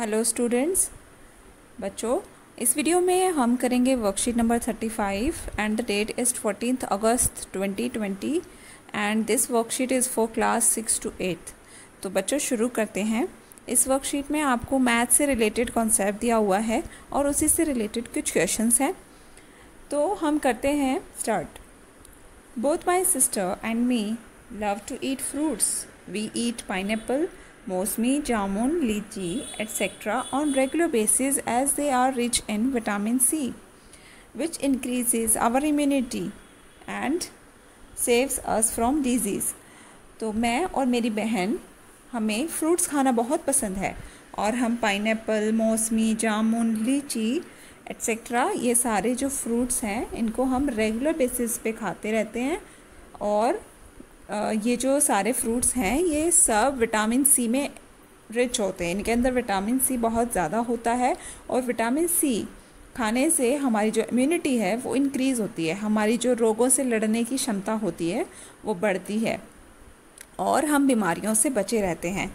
hello students बच्चों इस video में हम करेंगे worksheet number thirty five and the date is fourteen अगस्त twenty twenty and this worksheet is for class six to eight तो बच्चों शुरू करते हैं इस वर्कशीट में आपको मैथ से रिलेटेड कॉन्सेप्ट दिया हुआ है और उसी से रिलेटेड कुछ क्वेश्चन हैं तो हम करते हैं start both my sister and me love to eat fruits we eat pineapple mosambi jamun litchi et cetera on regular basis as they are rich in vitamin C which increases our immunity and saves us from disease तो मैं और मेरी बहन हमें fruits खाना बहुत पसंद है और हम पाइन मौसमी जामुन लीची एट्सेट्रा ये सारे जो फ्रूट्स हैं इनको हम रेगुलर बेसिस पे खाते रहते हैं और ये जो सारे फ्रूट्स हैं ये सब विटामिन सी में रिच होते हैं इनके अंदर विटामिन सी बहुत ज़्यादा होता है और विटामिन सी खाने से हमारी जो इम्यूनिटी है वो इनक्रीज़ होती है हमारी जो रोगों से लड़ने की क्षमता होती है वो बढ़ती है और हम बीमारियों से बचे रहते हैं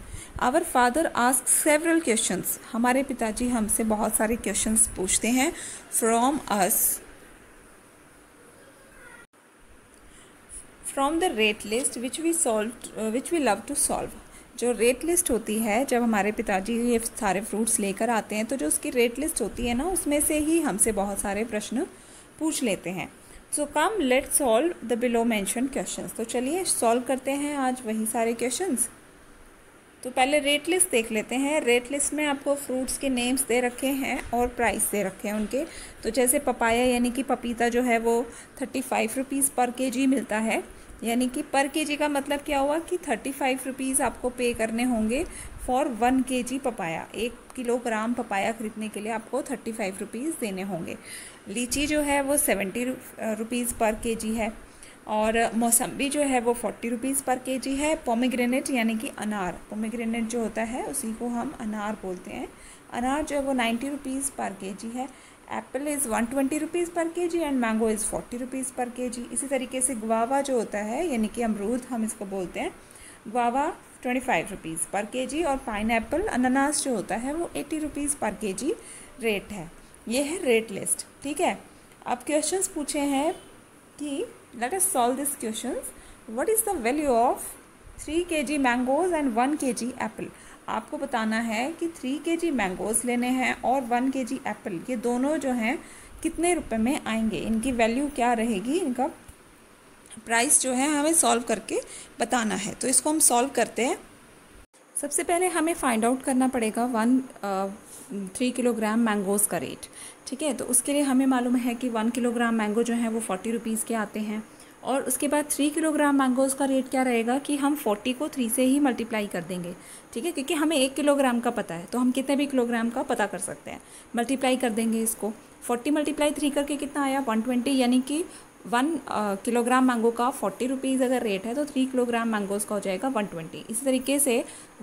our father ask several questions हमारे पिताजी हमसे बहुत सारे क्वेश्चंस पूछते हैं from us from the rate list which we solve which we love to solve जो रेट लिस्ट होती है जब हमारे पिताजी ये सारे फ्रूट्स लेकर आते हैं तो जो उसकी रेट लिस्ट होती है ना उसमें से ही हमसे बहुत सारे प्रश्न पूछ लेते हैं so come let solve the below mention question तो चलिए सॉल्व करते हैं आज वही सारे क्वेश्चन तो पहले रेट लिस्ट देख लेते हैं रेट लिस्ट में आपको फ्रूट्स के नेम्स दे रखे हैं और प्राइस दे रखे हैं उनके तो जैसे पपाया यानी कि पपीता जो है वो thirty five rupees per K जी मिलता है यानी कि पर के जी का मतलब क्या हुआ कि थर्टी फाइव रुपीज़ आपको पे करने होंगे for one K G papaya एक किलोग्राम पपाया ख़रीदने के लिए आपको थर्टी फाइव रुपीज़ देने होंगे लीची जो है वो seventy rupees per K G है और मौसम्बी जो है वो forty rupees per K G है पोमीग्रेनेट यानी कि अनार पोमीग्रेनेट जो होता है उसी को हम अनार बोलते हैं अनार जो है वो ninety rupees per K G है apple is one twenty rupees per K G and mango is forty rupees per K जी इसी तरीके से गुआवा जो होता है यानी कि अमरूद हम इसको बोलते हैं guava twenty five rupees per K जी और पाइन एप्पल अनानास जो होता है वो एटी रुपीज़ पर के जी रेट है ये है रेट लिस्ट ठीक है अब क्वेश्चंस पूछे हैं कि let us solve this question what is the value of three K G mangoes and one K ji Apple आपको बताना है कि थ्री के जी मैंगोज लेने हैं और वन के जी एप्पल ये दोनों जो हैं कितने रुपए में आएंगे इनकी वैल्यू क्या रहेगी इनका प्राइस जो है हमें सॉल्व करके बताना है तो इसको हम सॉल्व करते हैं सबसे पहले हमें फाइंड आउट करना पड़ेगा वन थ्री किलोग्राम मैंगोज़ का रेट ठीक है तो उसके लिए हमें मालूम है कि वन किलोग्राम मैंगो जो है वो फोर्टी रुपीज़ के आते हैं और उसके बाद थ्री किलोग्राम मैंगोज़ का रेट क्या रहेगा कि हम फोर्टी को थ्री से ही मल्टीप्लाई कर देंगे ठीक है क्योंकि हमें एक किलोग्राम का पता है तो हम कितने भी किलोग्राम का पता कर सकते हैं मल्टीप्लाई कर देंगे इसको फोर्टी मल्टीप्लाई थ्री करके कितना आया वन ट्वेंटी यानी कि वन किलोग्राम मैंगो का फोर्टी रुपीज़ अगर रेट है तो थ्री किलोग्राम मैंगोज़ का हो जाएगा वन ट्वेंटी इसी तरीके से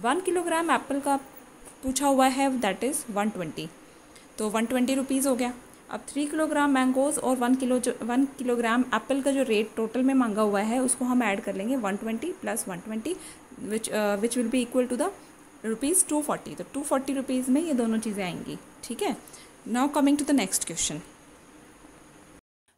वन किलोग्राम एप्पल का पूछा हुआ है दैट इज़ वन ट्वेंटी तो वन ट्वेंटी रुपीज़ हो गया अब थ्री किलोग्राम मैंगोज़ और वन किलो जो वन किलोग्राम एप्पल का जो रेट टोटल में मांगा हुआ है उसको हम ऐड कर लेंगे one twenty plus one twenty which which will be equal to the rupees two forty तो टू फोर्टी रुपीज़ में ये दोनों चीज़ें आएंगी ठीक है now coming to the next question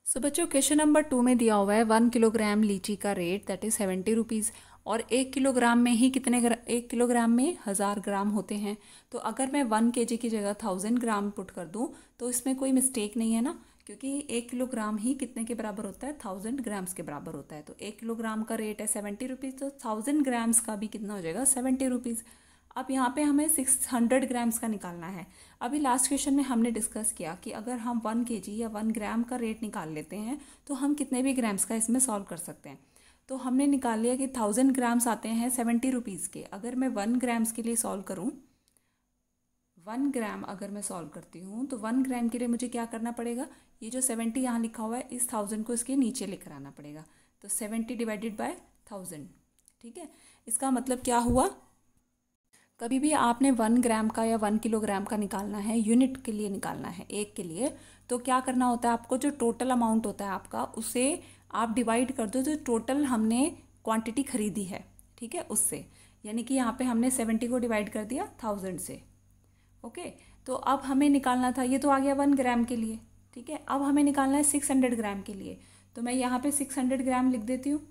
so बच्चों क्वेश्चन नंबर टू में दिया हुआ है वन किलोग्राम लीची का rate that is seventy rupees और एक किलोग्राम में ही कितने ग्र, एक किलोग्राम में हज़ार ग्राम होते हैं तो अगर मैं वन के की जगह थाउजेंड ग्राम पुट कर दूँ तो इसमें कोई मिस्टेक नहीं है ना क्योंकि एक किलोग्राम ही कितने के बराबर होता है थाउजेंड ग्राम्स के बराबर होता है तो एक किलोग्राम का रेट है सेवेंटी रुपीज़ तो थाउजेंड ग्राम्स का भी कितना हो जाएगा सेवेंटी रुपीज़ अब यहाँ पे हमें सिक्स हंड्रेड ग्राम्स का निकालना है अभी लास्ट क्वेश्चन में हमने डिस्कस किया कि अगर हम वन के या वन ग्राम का रेट निकाल लेते हैं तो हम कितने भी ग्राम्स का इसमें सॉल्व कर सकते हैं तो हमने निकाल लिया कि थाउजेंड ग्राम्स आते हैं सेवेंटी रुपीज़ के अगर मैं वन ग्राम्स के लिए सॉल्व करूँ वन ग्राम अगर मैं सॉल्व करती हूँ तो वन ग्राम के लिए मुझे क्या करना पड़ेगा ये जो सेवेंटी यहाँ लिखा हुआ है इस थाउजेंड को इसके नीचे लेकर आना पड़ेगा तो सेवेंटी डिवाइडेड बाय थाउजेंड ठीक है इसका मतलब क्या हुआ कभी भी आपने वन ग्राम का या वन किलोग्राम का निकालना है यूनिट के लिए निकालना है एक के लिए तो क्या करना होता है आपको जो टोटल अमाउंट होता है आपका उसे आप डिवाइड कर दो जो टोटल हमने क्वांटिटी खरीदी है ठीक है उससे यानी कि यहाँ पे हमने सेवेंटी को डिवाइड कर दिया थाउजेंड से ओके तो अब हमें निकालना था ये तो आ गया वन ग्राम के लिए ठीक है अब हमें निकालना है सिक्स हंड्रेड ग्राम के लिए तो मैं यहाँ पर सिक्स हंड्रेड ग्राम लिख देती हूँ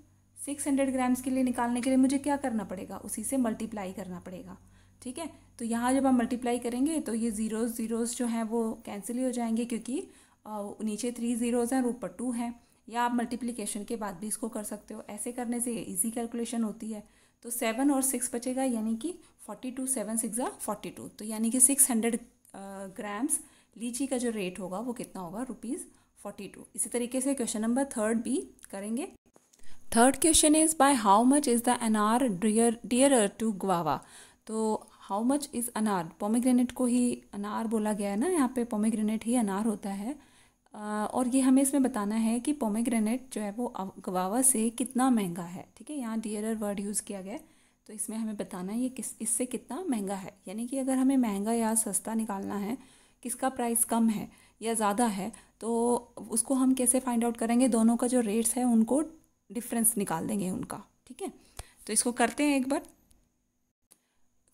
सिक्स हंड्रेड ग्राम्स के लिए निकालने के लिए मुझे क्या करना पड़ेगा उसी से मल्टीप्लाई करना पड़ेगा ठीक है तो यहाँ जब हम मल्टीप्लाई करेंगे तो ये ज़ीरोज़ ज़ीरोज़ जो हैं वो कैंसिल ही हो जाएंगे क्योंकि नीचे थ्री ज़ीरोज़ हैं ऊपर टू हैं या आप मल्टीप्लीकेशन के बाद भी इसको कर सकते हो ऐसे करने से ईजी कैलकुलेशन होती है तो सेवन और सिक्स बचेगा यानी कि फोर्टी टू सेवन सिक्स या फोर्टी टू तो यानी कि सिक्स हंड्रेड ग्राम्स लीची का जो रेट होगा वो कितना होगा रुपीज़ फोर्टी टू इसी तरीके से क्वेश्चन नंबर थर्ड भी करेंगे third question is by how much is the anar dear dearer to guava तो how much is anar pomegranate को ही अनार बोला गया है ना यहाँ पे पोमीग्रेनेट ही अनार होता है और ये हमें इसमें बताना है कि पोमीग्रेनेट जो है वो गवावा से कितना महंगा है ठीक है यहाँ डियरर वर्ड यूज़ किया गया तो इसमें हमें बताना है ये किस इससे कितना महंगा है यानी कि अगर हमें महंगा या सस्ता निकालना है किसका प्राइस कम है या ज़्यादा है तो उसको हम कैसे फाइंड आउट करेंगे दोनों का जो रेट्स है उनको डिफरेंस निकाल देंगे उनका ठीक है तो इसको करते हैं एक बार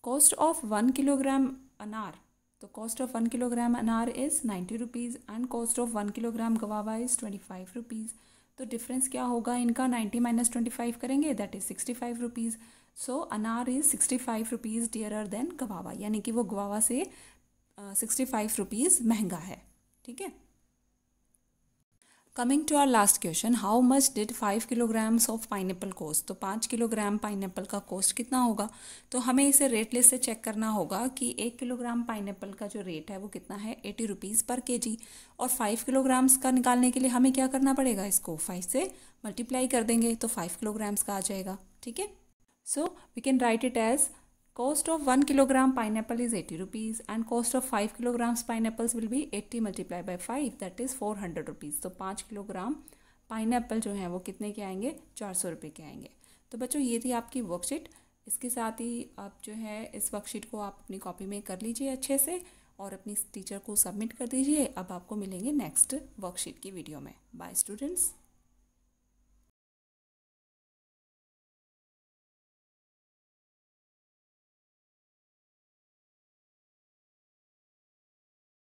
cost of one kilogram anar तो cost of one kilogram anar is ninety rupees and cost of one kilogram guava is twenty five rupees तो डिफरेंस क्या होगा इनका नाइन्टी माइनस ट्वेंटी फाइव करेंगे that is sixty five rupees so anar is sixty five rupees dearer than guava यानी कि वो गवावा से sixty five rupees महंगा है ठीक है coming to our last question how much did five kilograms of pineapple cost तो पाँच किलोग्राम पाइनएप्पल का कोस्ट कितना होगा तो हमें इसे रेट लिस्ट से चेक करना होगा कि एक किलोग्राम पाइनएप्पल का जो रेट है वो कितना है एटी रुपीज़ पर के जी और फाइव किलोग्राम्स का निकालने के लिए हमें क्या करना पड़ेगा इसको फाइव से मल्टीप्लाई कर देंगे तो फाइव किलोग्राम्स का आ जाएगा ठीक है so we can write it as cost Cost of 1 kilogram pineapple is 80 rupees and cost of 5 kilograms will will eighty multiply by five that is four hundred rupees तो पाँच kilogram pineapple जो है वो कितने के आएंगे चार सौ रुपए के आएंगे तो बच्चों ये थी आपकी वर्कशीट इसके साथ ही आप जो है इस वर्कशीट को आप अपनी कॉपी में कर लीजिए अच्छे से और अपनी टीचर को सबमिट कर दीजिए अब आपको मिलेंगे नेक्स्ट वर्कशीट की वीडियो में बाय स्टूडेंट्स